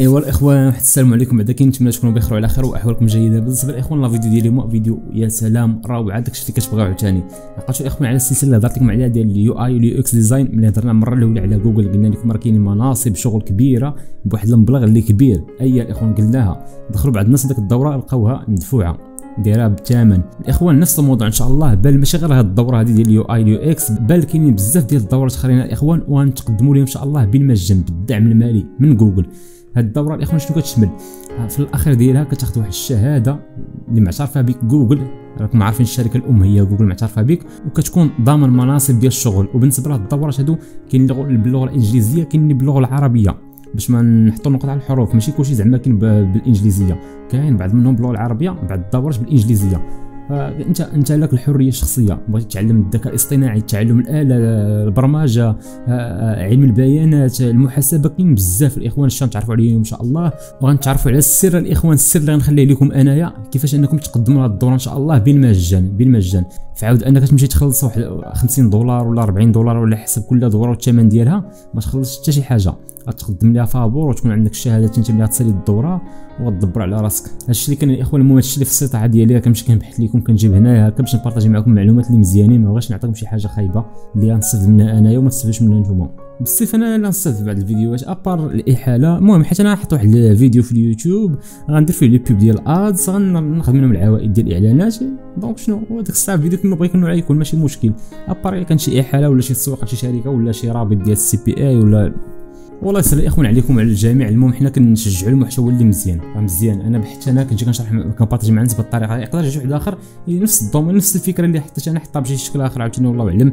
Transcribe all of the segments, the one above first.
ايوا الاخوان واحد السلام عليكم بعدا كنتمنى تكونوا بخير وعلى خير واحوالكم جيده بالنسبه للاخوان لا فيديو ديال اليوم فيديو يا سلام روعه داكشي اللي كتبغيو عاوتاني لقيتو الاخوان على السلسله اللي هضرت لكم عليها ديال اليو اي واليو اكس ديزاين ملي هضرنا المره الاولى على جوجل قلنا لكم راه كاينين مناصب شغل كبيره بواحد المبلغ اللي كبير اي الاخوان قلناها دخلوا بعض الناس ديك الدوره لقاوها مدفوعه دايره بالثمن الاخوان نفس الموضوع ان شاء الله بل ماشي غير هذه الدوره هذه ديال اليو اي اليو اكس بل كاينين بزاف ديال الدورات اخرين الاخوان وغنتقدموا لهم ان شاء الله بالمجان بالدعم المالي من جوجل هاد الدوره الاخوان شنو كتشمل في الاخير ديالها كتاخذ واحد الشهاده اللي معترفه بك جوجل راكم عارفين الشركه الام هي جوجل معترفه بك وكتكون ضامن مناصب ديال الشغل وبالنسبه لهاد الدورات هادو كاين باللغه الانجليزيه كاين باللغه العربيه باش ما نحطوا النقط على الحروف ماشي كلشي زعما كاين بالانجليزيه كاين بعض منهم باللغه العربيه بعض الدورات بالانجليزيه فانت انت لك الحريه الشخصيه بغيت تتعلم الذكاء الاصطناعي تعلم الاله البرمجه آه، آه، علم البيانات المحاسبه كاين بزاف الاخوان الشان تعرفوا عليهم ان شاء الله وغنتعرفوا على السر الاخوان السر اللي غنخليه لكم انايا كيفاش انكم تقدموا هذا الدوره ان شاء الله بالمجان بالمجان فعاود انك تمشي تخلص واحد 50 دولار ولا 40 دولار ولا حسب كل دوره والثمن ديالها ما تخلصش حتى شي حاجه غتقدم لها فابور وتكون عندك الشهاده تنتمي ملي الدوره وتدبر على راسك هادشي اللي كان الاخوان المهم هادشي اللي في السطاعه ديالي راه كنمشي كنبحث لكم كنجيب هنايا هكا باش نبارطاجي معكم معلومات اللي مزيانين ما بغاش نعطيكم شي حاجه خايبه اللي غنستافد منها انايا وما تستافدوش منها نتوما بالصيف انا لا نصيفط بعض الفيديوهات ابار الاحاله المهم حيت انا غنحط واحد الفيديو في اليوتيوب غندير فيه لي بوب ديال ادز غنخدم منهم العوائد ديال الاعلانات دونك شنو وديك الساعه الفيديو كما بغيت نوعي يكون ماشي مشكل ابار كان شي احاله ولا شي تسويق شي شركه ولا شي رابط ديال السي بي اي ولا والله يسهل الاخوان عليكم على الجميع المهم حنا كنشجعوا المحتوى اللي مزيان راه مزيان انا حتى انا كنجي كنشرح كنبارطاجي مع الناس بالطريقه الطريقه يقدر يجي واحد اخر نفس الدومين نفس الفكره اللي حطيت انا حطها بشي شكل اخر عاوتاني والله اعلم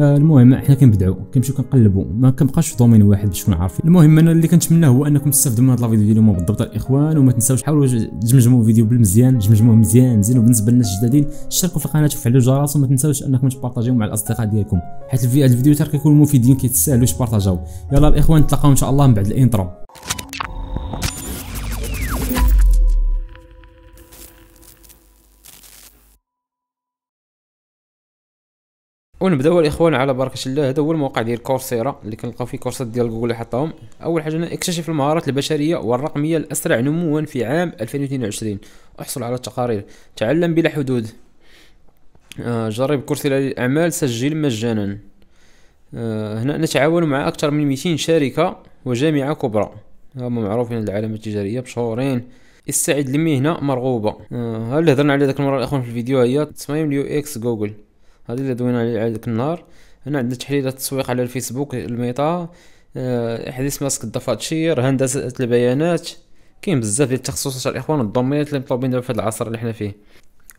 آه، المهم احنا كنبدعوا كنمشيو كنقلبوا ما كنبقاش في دومين واحد باش نكون عارفين المهم انا اللي كنتمناه هو انكم تستافدوا من هذا الفيديو اليوم بالضبط الاخوان وما تنساوش حاولوا تجمجموا الفيديو بالمزيان جمجموه مزيان مزيان وبالنسبه للناس الجدادين اشتركوا في القناه وفعلوا الجرس وما تنساوش انكم تبارطاجيو مع الاصدقاء ديالكم حيت الفيديو تاع كيكونوا مفيدين كيتسالوا باش بارطاجاو يلا الاخوان نتلاقاو ان شاء الله من بعد الانترو ونبداو الاخوان على بركه الله هذا هو الموقع ديال كورسيرا اللي كنلقاو فيه كورسات ديال جوجل حطاهم اول حاجه اكتشف المهارات البشريه والرقميه الاسرع نموا في عام 2022 احصل على التقارير تعلم بلا حدود آه، جرب كورسيرا للاعمال سجل مجانا آه، هنا نتعاون مع اكثر من 200 شركه وجامعه كبرى هما معروفين العالم التجاريه بشهورين استعد لمهنه مرغوبه ها آه، اللي هضرنا عليه داك المره الاخوان في الفيديو هي تصميم اليو اكس جوجل هذه اللي دوينا عليه هذاك النهار هنا عندنا تحليل التسويق على الفيسبوك الميتا آه، حديث ماسك الدفاتشير هندسه البيانات كاين بزاف ديال التخصصات الاخوان الضميات اللي مطلوبين دابا في هذا العصر اللي حنا فيه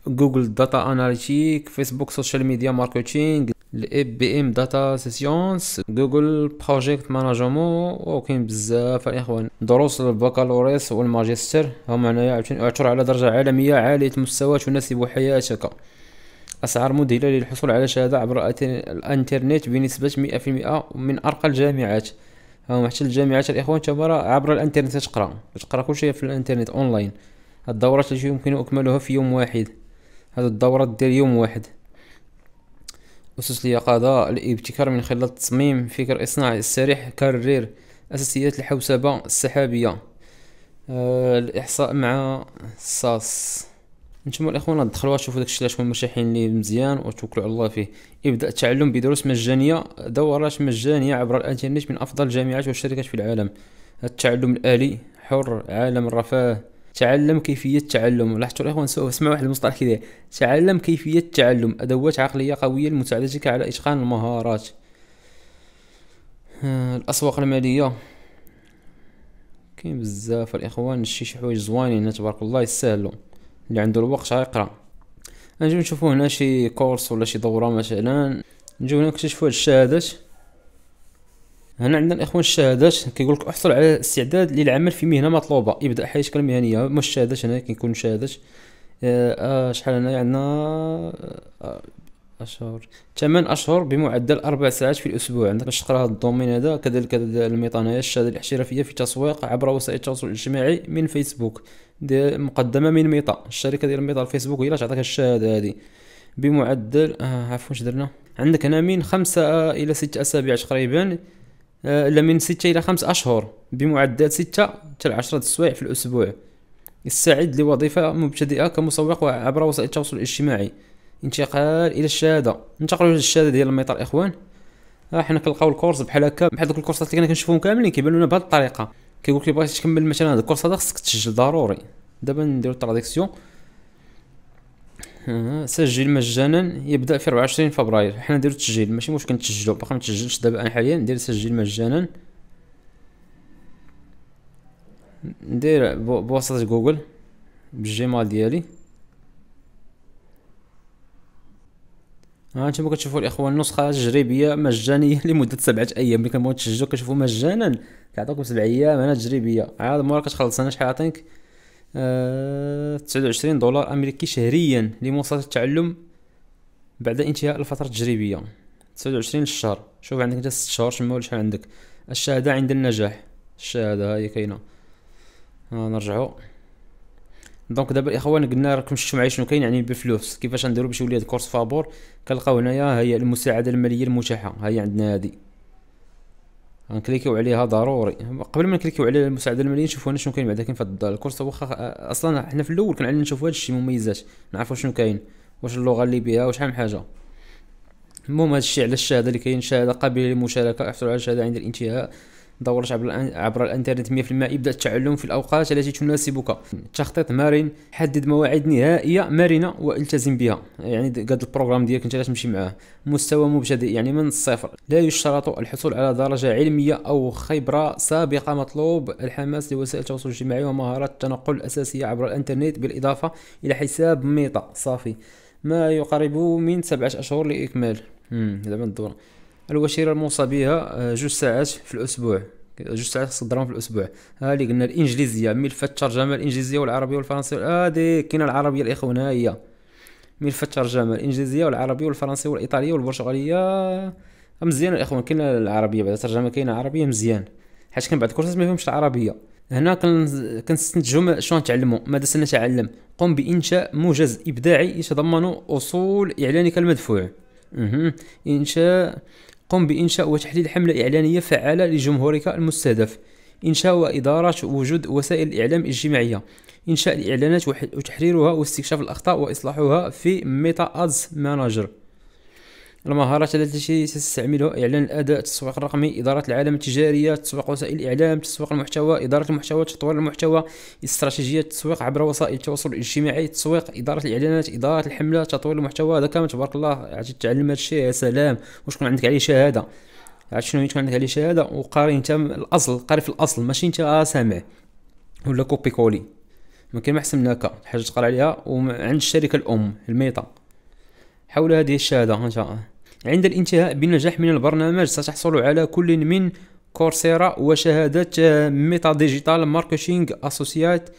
جوجل داتا اناليتيك فيسبوك سوشيال ميديا ماركتينغ الاي بي ام داتا سيسيونس جوجل بروجيكت ماناجمون وكاين بزاف الاخوان دروس البكالوريوس والماجستير هما هنايا عاوتاني اعتر على درجه عالميه عاليه المستوى تناسب حياتك أسعار مذهلة للحصول على شهادة عبر الإنترنت بنسبة 100% من أرقى الجامعات حتى الجامعات الإخوان تبارا عبر الإنترنت تقرأ تقرأ كل شيء في الإنترنت أونلاين الدورات التي يمكن أكملها في يوم واحد هاد الدورات ديال يوم واحد أسس اليقظة الابتكار من خلال التصميم فكر إصناعي السريح كارير أساسيات الحوسبة السحابية أه الإحصاء مع الصاص نتوما الاخوان دخلوا شوفوا داكشي علاش شكون مرتاحين ليه مزيان وتوكلوا على الله فيه ابدا التعلم بدروس مجانيه دورات مجانيه عبر الانترنت من افضل الجامعات والشركات في العالم التعلم الالي حر عالم الرفاه تعلم كيفية التعلم لاحظتوا الإخوان اسمعوا واحد المصطلح كذا تعلم كيفية التعلم أدوات عقلية قوية لمساعدتك على إتقان المهارات الأسواق المالية كاين بزاف الإخوان شي حوايج زوينين تبارك الله يستاهلوا اللي عنده الوقت يقرا نجيو نشوفو هنا شي كورس ولا شي دوره مثلا نجيو هنا نكتشفو هاد الشهادات هنا عندنا الاخوان الشهادات كيقول لك احصل على استعداد للعمل في مهنه مطلوبه ابدا حياتك المهنيه مش الشهادات هنا كيكون شهادات آه،, آه شحال هنا عندنا آه اشهر 8 اشهر بمعدل 4 ساعات في الاسبوع عندك باش تقرا هذا الدومين هذا كذلك الميطانيه الشهاده الاحترافيه في التسويق عبر وسائل التواصل الاجتماعي من فيسبوك ديال مقدمه من ميتا الشركه ديال ميتا الفيسبوك هي اللي تعطيك الشهاده هذه بمعدل آه عفوا واش درنا عندك هنا من خمسة الى ستة اسابيع تقريبا لا آه من ستة الى خمس اشهر بمعدل ستة حتى 10 السوايع في الاسبوع استعد لوظيفه مبتدئه كمسوق عبر وسائل التواصل الاجتماعي انتقال الى الشهاده ننتقلو للشهاده ديال الميطار الاخوان ها آه، حنا كنلقاو الكورس بحال هكا بحال دوك الكورسات اللي كنا كنشوفهم كاملين كيبان لنا بهذه الطريقه كيقول لك بغيتي تكمل مثلا هاد الكورس هذا خصك تسجل ضروري دابا نديرو التراديكسيون آه، سجل مجانا يبدا في 24 فبراير حنا نديرو التسجيل ماشي مشكل نتسجلو باقي ما تسجلش دابا انا حاليا ندير سجل مجانا ندير بواسطه جوجل بالجيميل ديالي ها انتم كتشوفوا الاخوان النسخه تجريبيه مجانيه لمده سبعه ايام اللي كنبغيو تسجلوا كتشوفوا مجانا كيعطيوكم سبع ايام انا تجريبيه عاد مورا كتخلص انا شحال عطينك أه 29 دولار امريكي شهريا لمواصله التعلم بعد انتهاء الفتره التجريبيه 29 للشهر شوف عندك انت 6 شهور شنو ولا شحال عندك الشهاده عند النجاح الشهاده ها هي كاينه نرجعوا دونك دابا الاخوان قلنا راكم شفتوا معايا شنو كاين يعني بالفلوس كيفاش نديرو باش يولي هاد كورس فابور كنلقاو هنايا هي المساعده الماليه المتاحه ها هي عندنا هادي غنكليكيو عليها ضروري قبل ما نكليكيو على المساعده الماليه نشوفو هنا شنو كاين بعدا كاين في هاد الكورس واخا اصلا حنا في الاول كنعلم نشوفو هاد الشيء مميزات نعرفو شنو كاين واش اللغه اللي بها وشحال من حاجه المهم هادشي على الشهاده اللي كاين شهاده قابله للمشاركه احصلوا على شهاده عند الانتهاء دورت عبر عبر الانترنت 100% ابدا التعلم في الاوقات التي تناسبك تخطيط مرن حدد مواعيد نهائيه مرنه والتزم بها يعني قد البروغرام ديالك انت تمشي معاه مستوى مبتدئ يعني من الصفر لا يشترط الحصول على درجه علميه او خبره سابقه مطلوب الحماس لوسائل التواصل الاجتماعي ومهارات التنقل الاساسيه عبر الانترنت بالاضافه الى حساب ميتا صافي ما يقارب من سبعة أشهر لإكمال زعما الدورة الوشيره الموصى بها آه، جوج ساعات في الاسبوع جوج ساعات خص الدراهم في الاسبوع ها اللي قلنا الانجليزيه ملفات الترجمه الانجليزيه والعربيه والفرنسيه هادي كاينه العربيه الاخوان ها هي ملف الترجمه الانجليزيه والعربيه والفرنسيه والايطاليه والبرتغاليه مزيان الاخوان كاينه العربيه بعد الترجمه كاينه العربيه مزيان حيت كان بعض الكورسات ما فيهمش العربيه هنا كنستنتجو شنو نتعلمو ماذا سنتعلم قم بانشاء موجز ابداعي يتضمن اصول اعلانك المدفوع انشاء قم بإنشاء وتحديد حملة إعلانية فعالة لجمهورك المستهدف إنشاء وإدارة وجود وسائل الإعلام الاجتماعية إنشاء الإعلانات وتحريرها واستكشاف الأخطاء وإصلاحها في ميتا أدز مانجر المهارات التي ستستعملها إعلان الأداء التسويق الرقمي إدارة العالم التجارية تسويق وسائل الإعلام تسويق المحتوى إدارة المحتوى تطوير المحتوى استراتيجية التسويق عبر وسائل التواصل الاجتماعي التسويق إدارة الإعلانات إدارة الحملة تطوير المحتوى هذا كامل تبارك الله عاد تعلم هذا الشيء يا سلام وشكون عندك عليه شهادة عاد شنو تكون عندك عليه شهادة وقاري انت الأصل قاري في الأصل ماشي انت آه، سامع ولا كوبي كولي ما كاين ما احسن من حاجه تقرا عليها وعند الشركه الام الميطا حول هذه الشهاده ان شاء الله عند الانتهاء بالنجاح من البرنامج ستحصل على كل من كورسيرا وشهادة آه، ميتا ديجيتال ماركتينغ اسوسيات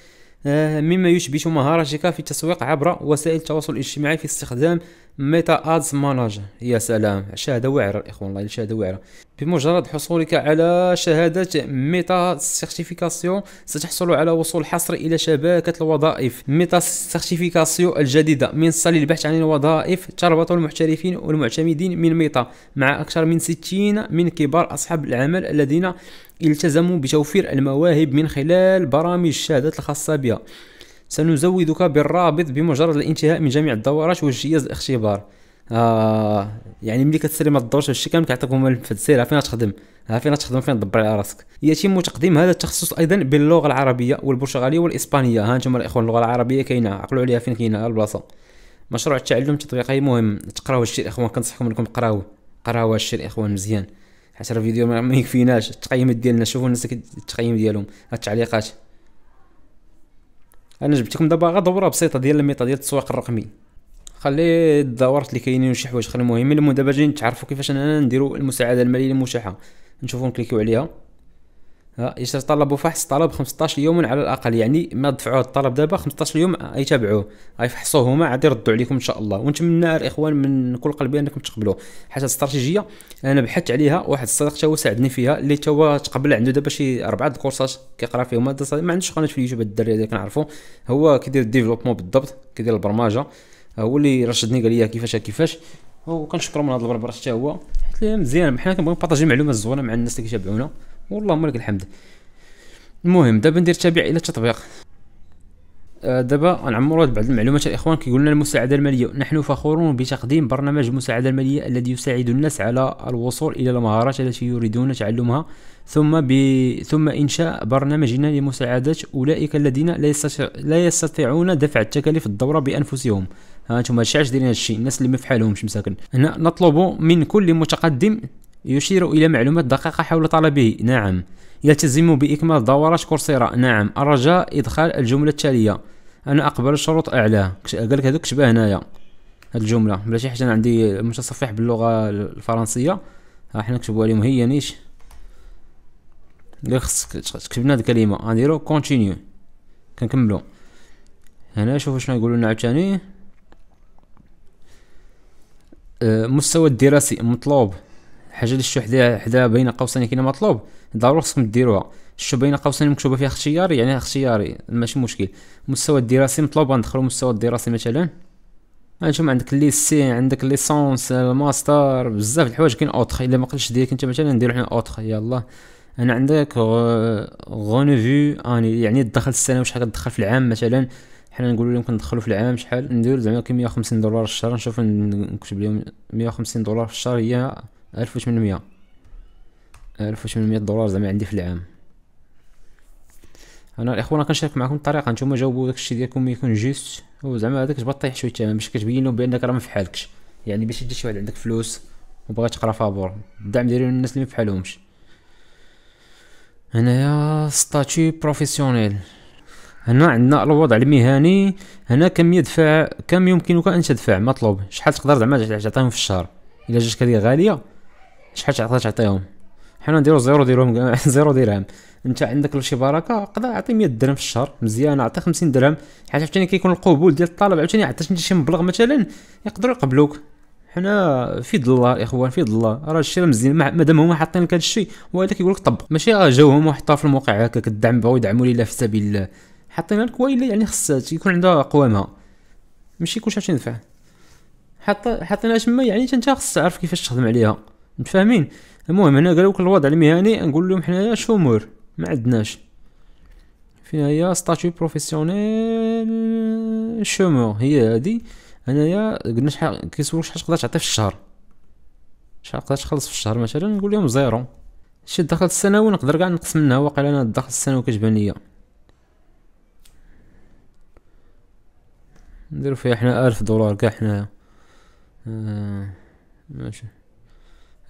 آه، مما يشبه مهارتك في التسويق عبر وسائل التواصل الاجتماعي في استخدام ميتا ادز ماناج يا سلام شهاده واعره الاخوان والله شهاده واعره بمجرد حصولك على شهاده ميتا سيرتيفيكاسيون ستحصل على وصول حصري الى شبكه الوظائف ميتا سيرتيفيكاسيون الجديده منصه للبحث عن الوظائف تربط المحترفين والمعتمدين من ميتا مع اكثر من 60 من كبار اصحاب العمل الذين التزموا بتوفير المواهب من خلال برامج الشهادات الخاصه بها سنزودك بالرابط بمجرد الانتهاء من جميع الدورات والجهاز الاختبار آه يعني ملي كتسلم الدورات هادشي كامل كيعطيك هما المنفذ السير فين تخدم فين تخدم فين دبر على راسك يتم تقديم هذا التخصص ايضا باللغه العربيه والبرتغاليه والاسبانيه ها نتوما الاخوان اللغه العربيه كاينه عقلوا عليها فين كاينه البلاصه مشروع التعلم التطبيقي مهم تقراو هادشي الاخوان كنصحكم انكم تقراوه قراو هادشي الاخوان مزيان حيت الفيديو ما يكفيناش التقييمات ديالنا شوفوا الناس التقييم ديالهم التعليقات انا جبت لكم دابا غير دوره بسيطه ديال الميطا ديال التسويق الرقمي خلي الدورات اللي كاينين وشي حوايج خلي مهمين المهم دابا جايين تعرفوا كيفاش انا نديروا المساعده الماليه المشاحه نشوفوا نكليكيو عليها يشري طلبوا فحص طلب 15 يوما على الاقل يعني ما دفعوا الطلب دابا 15 يوم يتابعوه غيفحصوه هما عاد يردوا عليكم ان شاء الله ونتمنى الاخوان من كل قلبي انكم تقبلوه حيت الاستراتيجيه انا بحثت عليها واحد الصديق تا هو ساعدني فيها اللي تا هو تقبل عنده دابا شي اربعه الكورسات كيقرا فيهم ما عندوش قناه في اليوتيوب الدري هذا كنعرفو هو كيدير الديفلوبمون بالضبط كيدير البرمجه آه، هو اللي رشدني قال لي كيفاش كيفاش وكنشكرو من هذا البربر حتى هو حيت مزيان حنا كنبغيو نبارطاجي معلومات زوينه مع الناس اللي كيتابعونا والله لك الحمد المهم دابا ندير تابع الى التطبيق آه، دابا غنعمروا بعض المعلومات الاخوان كيقول لنا المساعده الماليه نحن فخورون بتقديم برنامج المساعده الماليه الذي يساعد الناس على الوصول الى المهارات التي يريدون تعلمها ثم ب... ثم انشاء برنامجنا لمساعده اولئك الذين لا, يستطيع... لا يستطيعون دفع التكاليف الدوره بانفسهم ها انتم الشاش علاش دايرين هادشي الناس اللي ما فحالهمش مساكن هنا نطلب من كل متقدم يشير إلى معلومات دقيقة حول طلبه نعم يلتزم بإكمال دورات كورسيرا نعم الرجاء إدخال الجملة التالية أنا أقبل الشروط أعلاه قال لك هذوك شبه هنايا هاد الجملة بلا شي حاجة أنا عندي متصفح باللغة الفرنسية ها حنا نكتبوها لهم هي نيش قال خصك تكتب لنا هاد الكلمة غنديرو كونتينيو كنكملو هنا شوفو شنو يقولوا لنا عاوتاني أه، مستوى الدراسي مطلوب الحاجه اللي شتو حدا حدا بين قوسين كاينه مطلوب ضروري خصكم ديروها شتو بين قوسين مكتوبه فيها اختياري يعني اختياري ماشي مشكل المستوى الدراسي مطلوب غندخلو المستوى الدراسي مثلا هانتوما يعني عندك ليسي عندك ليسونس الماستر بزاف الحوايج كاين اوتخ الا ما قلتش ديالك انت مثلا نديرو حنا اوتخ يلا انا عندك غونوفي اني يعني الدخل السنوي شحال كتدخل في العام مثلا حنا نقولوا لهم كندخلوا في العام شحال ندير زعما كاين 150 دولار في الشهر نشوف نكتب لهم 150 دولار في الشهر هي ألف وثمانمية ألف وثمانمية دولار زعما عندي في العام انا الاخوان كنشارك معكم الطريقه نتوما جاوبوا داكشي ديالكم يكون جيست وزعما هذاك تبغى طيح شويه الثمن باش كتبينو بانك راه ما في حالكش يعني باش تجي شي واحد عندك فلوس وبغى تقرا فابور الدعم ديالو للناس اللي ما بحالهمش هنايا ستاتي بروفيسيونيل هنا عندنا الوضع المهني هنا كم يدفع كم يمكنك ان تدفع مطلوب شحال تقدر زعما تعطيهم في الشهر الا جاتك هذه غاليه شحال تعطي تعطيهم حنا نديرو زيرو ديرهم زيرو درهم انت عندك شي بركه قدر اعطي 100 درهم في الشهر مزيان اعطي 50 درهم حيت عرفتي كيكون القبول ديال الطلب عاوتاني عطيت انت شي مبلغ مثلا يقدروا يقبلوك حنا في الله الاخوان في الله راه الشيء مزيان مادام هما حاطين لك هادشي وهذا كيقول لك طبق ماشي اه جاوهم وحطوها في الموقع هكا الدعم بغاو يدعموا لا في سبيل الله حاطين لك ويلا يعني خصها يكون عندها قوامها ماشي كلشي عشان ينفع حاط حاطينها تما يعني انت خصك تعرف كيفاش تخدم عليها متفاهمين المهم هنا قالوا كل الوضع المهني يعني نقول لهم حنايا شومور ما عندناش فين هي ستاتوي بروفيسيونيل شومور هي هادي انايا قلنا شحال كيسولوك شحال تقدر تعطي في الشهر شحال تقدر تخلص في الشهر مثلا نقول لهم زيرو شي الدخل السنوي نقدر كاع نقص منها واقيلا انا الدخل السنوي كتبان ليا نديرو فيها حنا ألف دولار كاع حنايا آه ماشي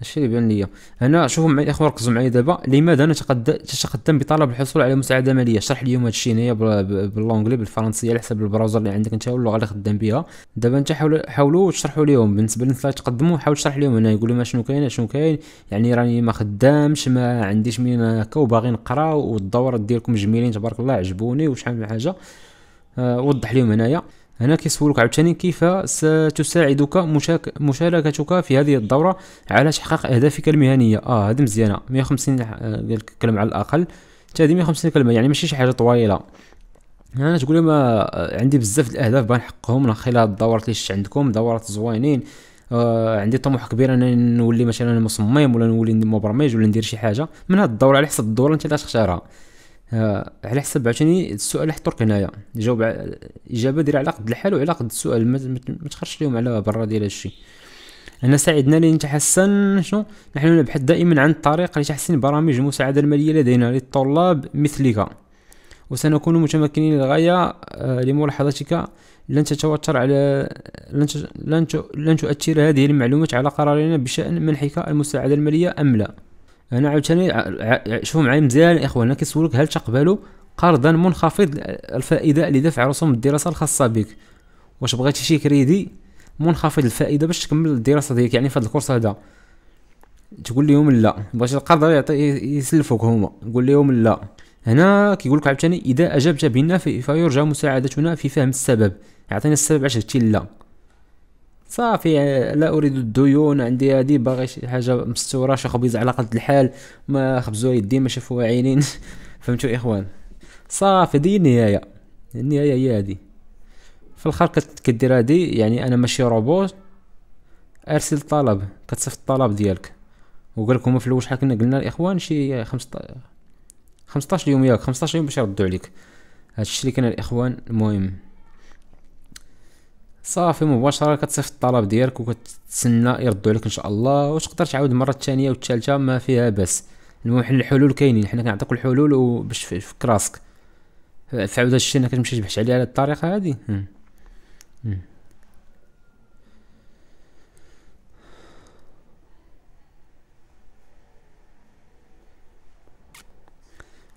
هادشي اللي بان ليا هنا شوفوا معايا الاخوه ركزوا معايا دابا لماذا انا تتقدم بطلب الحصول على مساعده ماليه شرح ليهم هادشي هنايا باللونجلي بالفرنسيه على حسب البراوزر اللي عندك انت واللغه اللي خدام بها دابا انت حاولوا حاولوا تشرحوا ليهم بالنسبه للناس اللي تقدموا حاول تشرح ليهم هنا يقول لهم شنو كاين شنو كاين يعني راني ما خدامش ما عنديش منين هكا وباغي نقرا والدورات ديالكم جميلين تبارك الله عجبوني وشحال من حاجه أه وضح لهم هنايا هنا كيسولك عاوتاني كيف ستساعدك مشاك... مشاركتك في هذه الدورة على تحقيق أهدافك المهنية اه هذه مزيانة 150 ديال الكلمة على الأقل حتى هذه 150 كلمة يعني ماشي شي حاجة طويلة انا تقول لهم عندي بزاف الاهداف بغا نحققهم خلال الدورات اللي شفت عندكم دورات زوينين آه عندي طموح كبير انني نولي مثلا مصمم ولا نولي مبرمج ولا ندير شي حاجه من هاد الدوره على حسب الدوره انت اللي تختارها آه، على حسب عاوتاني السؤال حطرك هنايا جاوب اجابه دير على قد الحال وعلى قد السؤال ما تخرجش ليهم على برا ديال هادشي انا ساعدنا لنتحسن شنو نحن نبحث دائما عن الطريق لتحسين برامج المساعدة المالية لدينا للطلاب مثلك وسنكون متمكنين للغاية آه، لملاحظتك لن تتوتر على لن, لن تؤثر هذه المعلومات على قرارنا بشأن منحك المساعدة المالية أم لا انا عاوتاني شوفوا معايا مزيان اخوانا كيسولك هل تقبلوا قرضا منخفض الفائده لدفع رسوم الدراسه الخاصه بك واش بغيتي شي كريدي منخفض الفائده باش تكمل الدراسه ديالك يعني في هذا الكورس هذا تقول لهم لا بغيتي القرض يعطي يسلفوك هما نقول لهم لا هنا كيقول لك عاوتاني اذا اجبت بنا فيرجى مساعدتنا في فهم السبب اعطينا السبب علاش قلتي لا صافي لا اريد الديون عندي هادي باغي شي حاجه مستوره شي خبيز على قد الحال ما خبزو يدي ما شافوها عينين فهمتوا اخوان صافي دي النهايه النهايه هي هادي في الاخر كدير هادي يعني انا ماشي روبوت ارسل طلب كتصيفط الطلب ديالك وقال لكم فلوس شحال كنا قلنا الاخوان شي 15 15 يوم ياك 15 يوم باش يردوا عليك هادشي اللي كان الاخوان المهم صافي مباشره كتصيفط الطلب ديالك وكتسنى يردوا لك ان شاء الله وتقدر تعاود المره الثانيه والثالثه ما فيها باس المهم الحلول كاينين حنا كنعطيك الحلول باش تفك راسك في الشيء انك كتمشي تبحث عليه على الطريقه هذه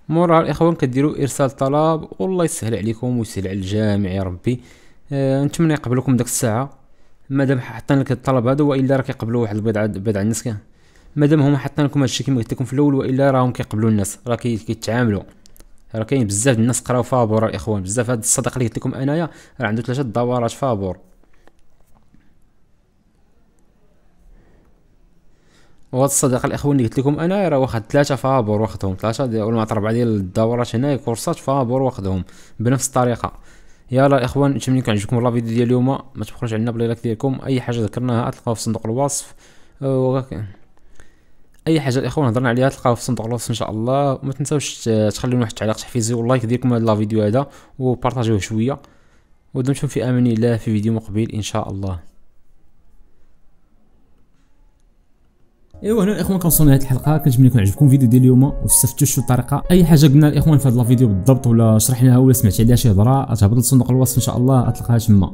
مورا الاخوان كديروا ارسال طلب والله يسهل عليكم ويسهل على الجامع يا ربي آه، نتمنى يقبلوكم داك الساعه مادام حاطين لك الطلب هذا والا راه كيقبلوا واحد البضعه بضع الناس مادام هما حاطين لكم هادشي كيما قلت لكم في الاول والا راهم كيقبلوا الناس راه كيتعاملوا راه كاين بزاف الناس قراو فابور الاخوان بزاف هاد الصديق اللي قلت لكم انايا راه عنده ثلاثه دورات فابور وهاد الصديق الاخوان اللي قلت لكم انا راه واخد ثلاثه فابور واخدهم ثلاثه ولا مع اربعه ديال الدورات هنا كورسات فابور واخدهم بنفس الطريقه يلا اخوان نتمنى يكون عجبكم لا فيديو ديال اليوم ما تبخلوش علينا بلايك ديالكم اي حاجه ذكرناها تلقاوها في صندوق الوصف اي حاجه الاخوان هضرنا عليها تلقاوها في صندوق الوصف ان شاء الله وما تنساوش تخليو واحد التعليق تحفيزي واللايك ديالكم هذا الفيديو هذا وبارطاجيوه شويه ودمتم في امان الله في فيديو مقبل ان شاء الله ايوا هنا الاخوان كنوصلوا لنهايه الحلقه كنتمنى يكون عجبكم الفيديو ديال اليوم واستفدتوا شي طريقه اي حاجه قلنا الاخوان في هذا الفيديو بالضبط ولا شرحناها ولا سمعت عليها شي هضره تهبط لصندوق الوصف ان شاء الله غتلقاها تما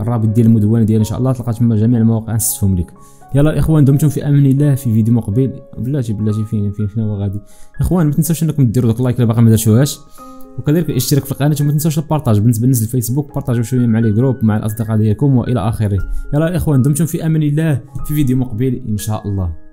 الرابط ديال المدونه ديالي ان شاء الله تلقى تما جميع المواقع نستفهم لك يلا الاخوان دمتم في امان الله في فيديو مقبل بلاتي بلاتي فين فين فين هو غادي الاخوان ما تنساوش انكم ديروا داك لايك الا باقي ما درتوهاش وكذلك الاشتراك في القناه وما تنساوش البارطاج بالنسبه للناس الفيسبوك بارطاجوا شويه مع لي جروب مع الاصدقاء ديالكم والى اخره يلا الاخوان دمتم في امان الله في فيديو مقبل ان شاء الله